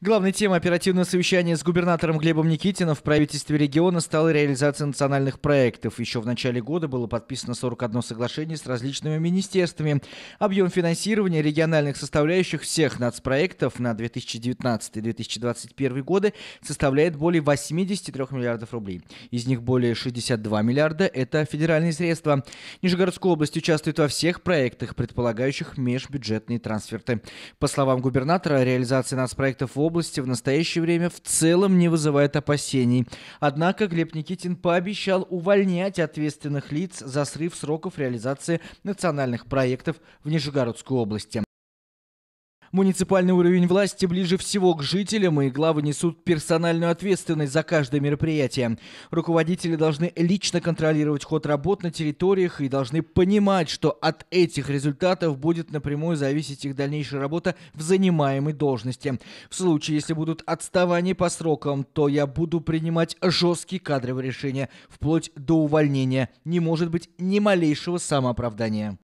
Главной темой оперативного совещания с губернатором Глебом Никитиным в правительстве региона стала реализация национальных проектов. Еще в начале года было подписано 41 соглашение с различными министерствами. Объем финансирования региональных составляющих всех нацпроектов на 2019-2021 годы составляет более 83 миллиардов рублей. Из них более 62 миллиарда – это федеральные средства. Нижегородская область участвует во всех проектах, предполагающих межбюджетные трансферты. По словам губернатора, реализация нацпроектов в области в настоящее время в целом не вызывает опасений. Однако Глеб Никитин пообещал увольнять ответственных лиц за срыв сроков реализации национальных проектов в Нижегородской области. Муниципальный уровень власти ближе всего к жителям, и главы несут персональную ответственность за каждое мероприятие. Руководители должны лично контролировать ход работ на территориях и должны понимать, что от этих результатов будет напрямую зависеть их дальнейшая работа в занимаемой должности. В случае, если будут отставания по срокам, то я буду принимать жесткие кадровые решения, вплоть до увольнения. Не может быть ни малейшего самооправдания.